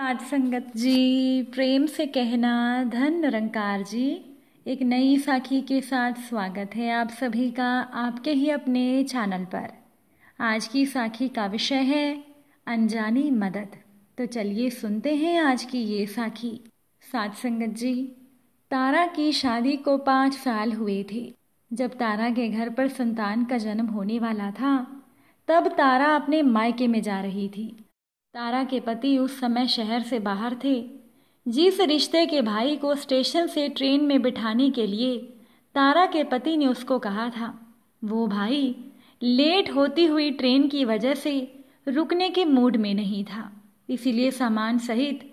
साध संगत जी प्रेम से कहना धन निरंकार जी एक नई साखी के साथ स्वागत है आप सभी का आपके ही अपने चैनल पर आज की साखी का विषय है अनजानी मदद तो चलिए सुनते हैं आज की ये साखी साध संगत जी तारा की शादी को पाँच साल हुए थे जब तारा के घर पर संतान का जन्म होने वाला था तब तारा अपने मायके में जा रही थी तारा के पति उस समय शहर से बाहर थे जिस रिश्ते के भाई को स्टेशन से ट्रेन में बिठाने के लिए तारा के पति ने उसको कहा था वो भाई लेट होती हुई ट्रेन की वजह से रुकने के मूड में नहीं था इसीलिए सामान सहित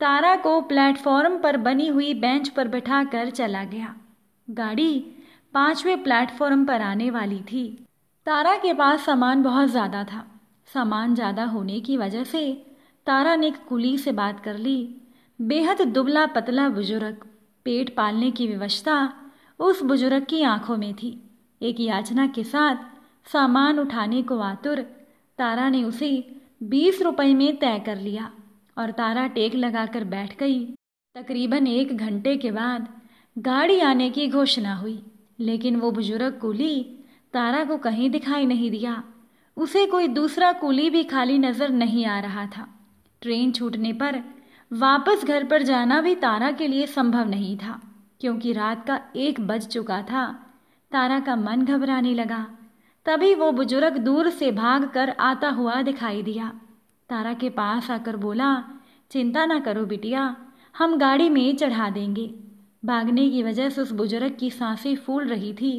तारा को प्लेटफॉर्म पर बनी हुई बेंच पर बैठा कर चला गया गाड़ी पांचवें प्लेटफॉर्म पर आने वाली थी तारा के पास सामान बहुत ज़्यादा था सामान ज़्यादा होने की वजह से तारा ने एक कुली से बात कर ली बेहद दुबला पतला बुजुर्ग पेट पालने की व्यवस्था उस बुजुर्ग की आंखों में थी एक याचना के साथ सामान उठाने को आतुर तारा ने उसे बीस रुपए में तय कर लिया और तारा टेक लगाकर बैठ गई तकरीबन एक घंटे के बाद गाड़ी आने की घोषणा हुई लेकिन वो बुजुर्ग कुली तारा को कहीं दिखाई नहीं दिया उसे कोई दूसरा कुली भी खाली नजर नहीं आ रहा था ट्रेन छूटने पर वापस घर पर जाना भी तारा के लिए संभव नहीं था क्योंकि रात का एक बज चुका था तारा का मन घबराने लगा तभी वो बुजुर्ग दूर से भाग कर आता हुआ दिखाई दिया तारा के पास आकर बोला चिंता ना करो बिटिया हम गाड़ी में चढ़ा देंगे भागने की वजह से उस बुजुर्ग की सांसें फूल रही थी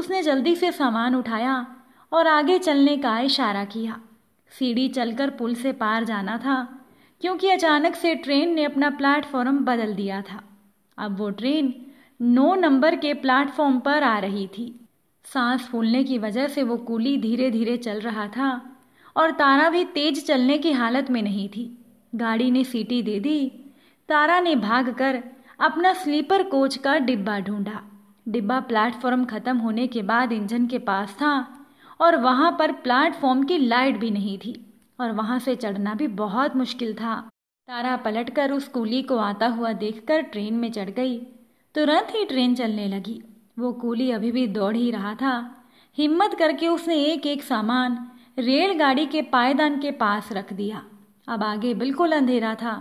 उसने जल्दी से सामान उठाया और आगे चलने का इशारा किया सीढ़ी चलकर पुल से पार जाना था क्योंकि अचानक से ट्रेन ने अपना प्लेटफॉर्म बदल दिया था अब वो ट्रेन नौ नंबर के प्लेटफॉर्म पर आ रही थी सांस फूलने की वजह से वो कूली धीरे धीरे चल रहा था और तारा भी तेज चलने की हालत में नहीं थी गाड़ी ने सीटी दे दी तारा ने भाग कर अपना स्लीपर कोच का डिब्बा ढूंढा डिब्बा प्लेटफॉर्म खत्म होने के बाद इंजन के पास था और वहाँ पर प्लेटफॉर्म की लाइट भी नहीं थी और वहाँ से चढ़ना भी बहुत मुश्किल था तारा पलटकर उस कूली को आता हुआ देखकर ट्रेन में चढ़ गई तुरंत ही ट्रेन चलने लगी वो कूली अभी भी दौड़ ही रहा था हिम्मत करके उसने एक एक सामान रेलगाड़ी के पायदान के पास रख दिया अब आगे बिल्कुल अंधेरा था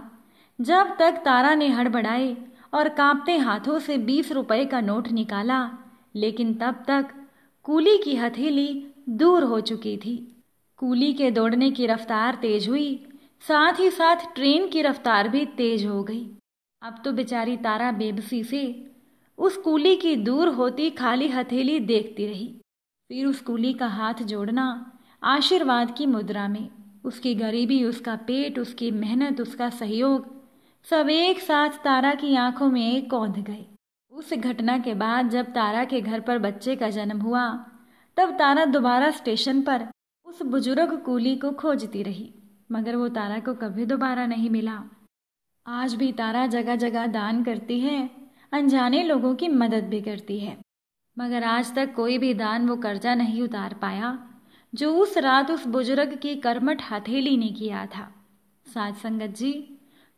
जब तक तारा ने हड़बड़ाए और कांपते हाथों से बीस रुपए का नोट निकाला लेकिन तब तक कूली की हथेली दूर हो चुकी थी कूली के दौड़ने की रफ्तार तेज हुई साथ ही साथ ट्रेन की रफ्तार भी तेज हो गई अब तो बेचारी तारा बेबसी से उस कूली की दूर होती खाली हथेली देखती रही फिर उस कूली का हाथ जोड़ना आशीर्वाद की मुद्रा में उसकी गरीबी उसका पेट उसकी मेहनत उसका सहयोग सब एक साथ तारा की आंखों में कौंध गए उस घटना के बाद जब तारा के घर पर बच्चे का जन्म हुआ तब तारा दोबारा स्टेशन पर उस बुजुर्ग कूली को खोजती रही मगर वो तारा को कभी दोबारा नहीं मिला आज भी तारा जगह जगह दान करती है अनजाने लोगों की मदद भी करती है मगर आज तक कोई भी दान वो कर्जा नहीं उतार पाया जो उस रात उस बुजुर्ग की कर्मठ हथेली ने किया था साज संगत जी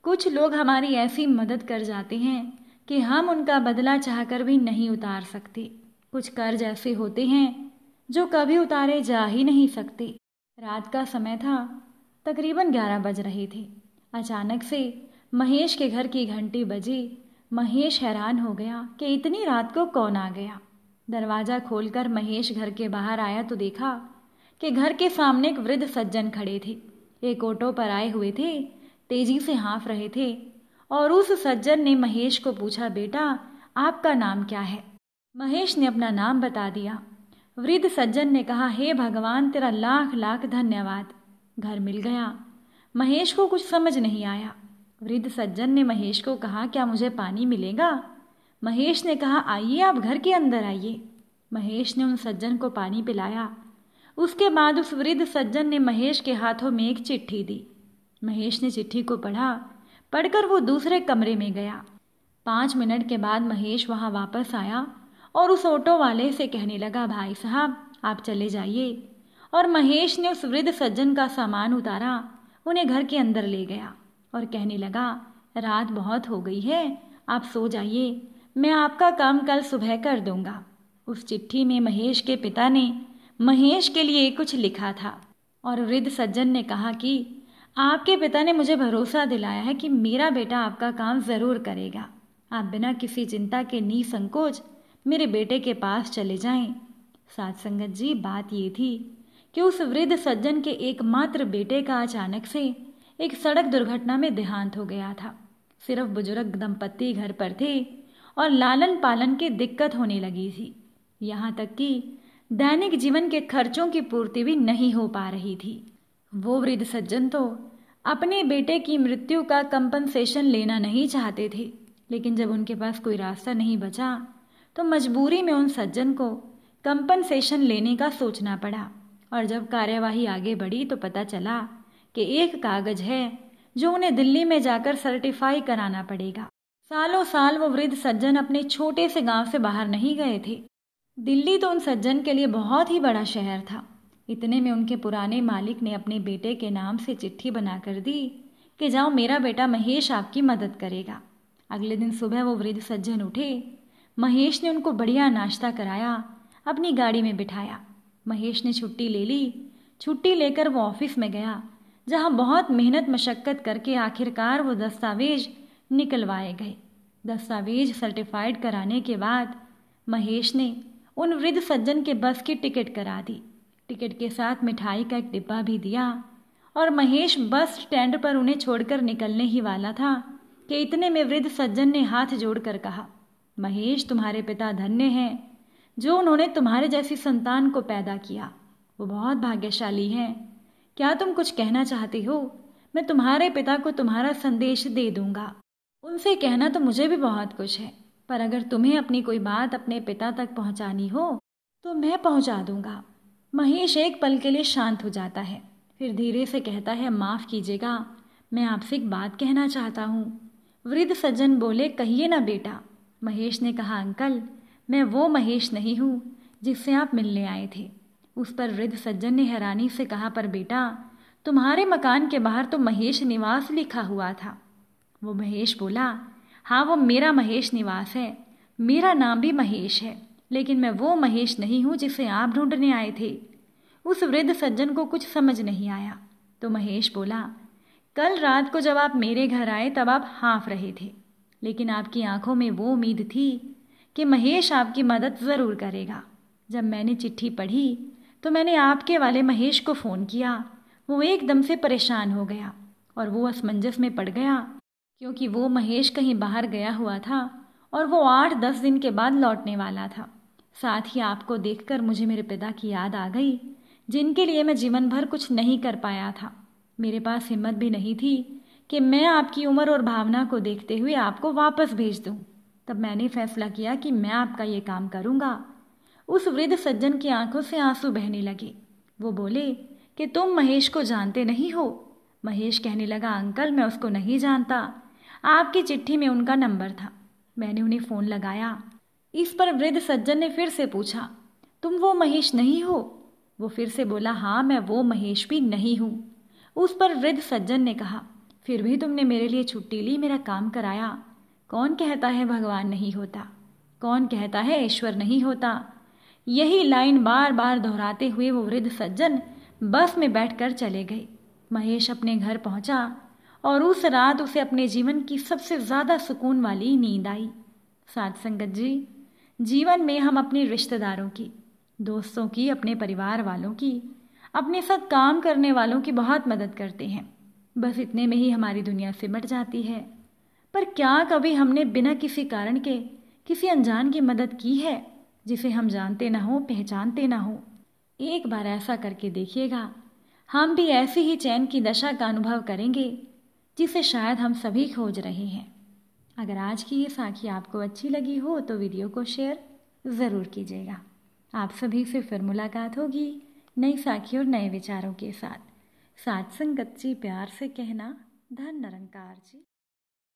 कुछ लोग हमारी ऐसी मदद कर जाते हैं कि हम उनका बदला चाहकर भी नहीं उतार सकते कुछ कर्ज ऐसे होते हैं जो कभी उतारे जा ही नहीं सकते रात का समय था तकरीबन ग्यारह बज रही थी अचानक से महेश के घर की घंटी बजी महेश हैरान हो गया कि इतनी रात को कौन आ गया दरवाज़ा खोलकर महेश घर के बाहर आया तो देखा कि घर के सामने एक वृद्ध सज्जन खड़े थे एक ऑटो पर आए हुए थे तेजी से हाँफ रहे थे और उस सज्जन ने महेश को पूछा बेटा आपका नाम क्या है महेश ने अपना नाम बता दिया वृद्ध सज्जन ने कहा हे भगवान तेरा लाख लाख धन्यवाद घर मिल गया महेश को कुछ समझ नहीं आया वृद्ध सज्जन ने महेश को कहा क्या मुझे पानी मिलेगा महेश ने कहा आइए आप घर के अंदर आइए महेश ने उन सज्जन को पानी पिलाया उसके बाद उस वृद्ध सज्जन ने महेश के हाथों में एक चिट्ठी दी महेश ने चिट्ठी को पढ़ा पढ़कर वो दूसरे कमरे में गया पाँच मिनट के बाद महेश वहाँ वापस आया और उस ऑटो वाले से कहने लगा भाई साहब आप चले जाइए और महेश ने उस वृद्ध सज्जन का सामान उतारा उन्हें घर के अंदर ले गया और कहने लगा रात बहुत हो गई है आप सो जाइए मैं आपका काम कल सुबह कर दूंगा उस चिट्ठी में महेश के पिता ने महेश के लिए कुछ लिखा था और वृद्ध सज्जन ने कहा कि आपके पिता ने मुझे भरोसा दिलाया है कि मेरा बेटा आपका काम ज़रूर करेगा आप बिना किसी चिंता के नी संकोच मेरे बेटे के पास चले जाएं। सात संगत जी बात ये थी कि उस वृद्ध सज्जन के एकमात्र बेटे का अचानक से एक सड़क दुर्घटना में देहांत हो गया था सिर्फ बुजुर्ग दंपत्ति घर पर थे और लालन पालन की दिक्कत होने लगी थी यहाँ तक कि दैनिक जीवन के खर्चों की पूर्ति भी नहीं हो पा रही थी वो वृद्ध सज्जन तो अपने बेटे की मृत्यु का कंपनसेशन लेना नहीं चाहते थे लेकिन जब उनके पास कोई रास्ता नहीं बचा तो मजबूरी में उन सज्जन को कंपनसेशन लेने का सोचना पड़ा और जब कार्यवाही आगे बढ़ी तो पता चला कि एक कागज है जो उन्हें दिल्ली में जाकर सर्टिफाई कराना पड़ेगा सालों साल वो वृद्ध सज्जन अपने छोटे से गांव से बाहर नहीं गए थे दिल्ली तो उन सज्जन के लिए बहुत ही बड़ा शहर था इतने में उनके पुराने मालिक ने अपने बेटे के नाम से चिट्ठी बना कर दी कि जाओ मेरा बेटा महेश आपकी मदद करेगा अगले दिन सुबह वो वृद्ध सज्जन उठे महेश ने उनको बढ़िया नाश्ता कराया अपनी गाड़ी में बिठाया महेश ने छुट्टी ले ली छुट्टी लेकर वो ऑफिस में गया जहाँ बहुत मेहनत मशक्क़त करके आखिरकार वो दस्तावेज निकलवाए गए दस्तावेज सर्टिफाइड कराने के बाद महेश ने उन वृद्ध सज्जन के बस की टिकट करा दी टिकट के साथ मिठाई का एक डिब्बा भी दिया और महेश बस स्टैंड पर उन्हें छोड़कर निकलने ही वाला था कि इतने में वृद्ध सज्जन ने हाथ जोड़कर कहा महेश तुम्हारे पिता धन्य हैं जो उन्होंने तुम्हारे जैसी संतान को पैदा किया वो बहुत भाग्यशाली हैं क्या तुम कुछ कहना चाहती हो मैं तुम्हारे पिता को तुम्हारा संदेश दे दूंगा उनसे कहना तो मुझे भी बहुत कुछ है पर अगर तुम्हें अपनी कोई बात अपने पिता तक पहुंचानी हो तो मैं पहुंचा दूंगा महेश एक पल के लिए शांत हो जाता है फिर धीरे से कहता है माफ़ कीजिएगा मैं आपसे एक बात कहना चाहता हूँ वृद्ध सज्जन बोले कहिए ना बेटा महेश ने कहा अंकल मैं वो महेश नहीं हूँ जिससे आप मिलने आए थे उस पर वृद्ध सज्जन ने हैरानी से कहा पर बेटा तुम्हारे मकान के बाहर तो महेश निवास लिखा हुआ था वो महेश बोला हाँ वो मेरा महेश निवास है मेरा नाम भी महेश है लेकिन मैं वो महेश नहीं हूँ जिसे आप ढूंढने आए थे उस वृद्ध सज्जन को कुछ समझ नहीं आया तो महेश बोला कल रात को जब आप मेरे घर आए तब आप हाँफ रहे थे लेकिन आपकी आंखों में वो उम्मीद थी कि महेश आपकी मदद ज़रूर करेगा जब मैंने चिट्ठी पढ़ी तो मैंने आपके वाले महेश को फ़ोन किया वो एकदम से परेशान हो गया और वो असमंजस में पड़ गया क्योंकि वो महेश कहीं बाहर गया हुआ था और वो आठ दस दिन के बाद लौटने वाला था साथ ही आपको देखकर मुझे मेरे पिता की याद आ गई जिनके लिए मैं जीवन भर कुछ नहीं कर पाया था मेरे पास हिम्मत भी नहीं थी कि मैं आपकी उम्र और भावना को देखते हुए आपको वापस भेज दूं। तब मैंने फैसला किया कि मैं आपका ये काम करूंगा उस वृद्ध सज्जन की आंखों से आंसू बहने लगे वो बोले कि तुम महेश को जानते नहीं हो महेश कहने लगा अंकल मैं उसको नहीं जानता आपकी चिट्ठी में उनका नंबर था मैंने उन्हें फ़ोन लगाया इस पर वृद्ध सज्जन ने फिर से पूछा तुम वो महेश नहीं हो वो फिर से बोला हाँ मैं वो महेश भी नहीं हूँ उस पर वृद्ध सज्जन ने कहा फिर भी तुमने मेरे लिए छुट्टी ली मेरा काम कराया कौन कहता है भगवान नहीं होता कौन कहता है ईश्वर नहीं होता यही लाइन बार बार दोहराते हुए वो वृद्ध सज्जन बस में बैठकर चले गए महेश अपने घर पहुंचा और उस रात उसे अपने जीवन की सबसे ज़्यादा सुकून वाली नींद आई साध संगत जी जीवन में हम अपने रिश्तेदारों की दोस्तों की अपने परिवार वालों की अपने साथ काम करने वालों की बहुत मदद करते हैं बस इतने में ही हमारी दुनिया सिमट जाती है पर क्या कभी हमने बिना किसी कारण के किसी अनजान की मदद की है जिसे हम जानते ना हो पहचानते ना हो एक बार ऐसा करके देखिएगा हम भी ऐसी ही चैन की दशा का अनुभव करेंगे जिसे शायद हम सभी खोज रहे हैं अगर आज की ये साखी आपको अच्छी लगी हो तो वीडियो को शेयर ज़रूर कीजिएगा आप सभी से फिर मुलाकात होगी नई साखी और नए विचारों के साथ सात संगत जी प्यार से कहना धन निरंकार जी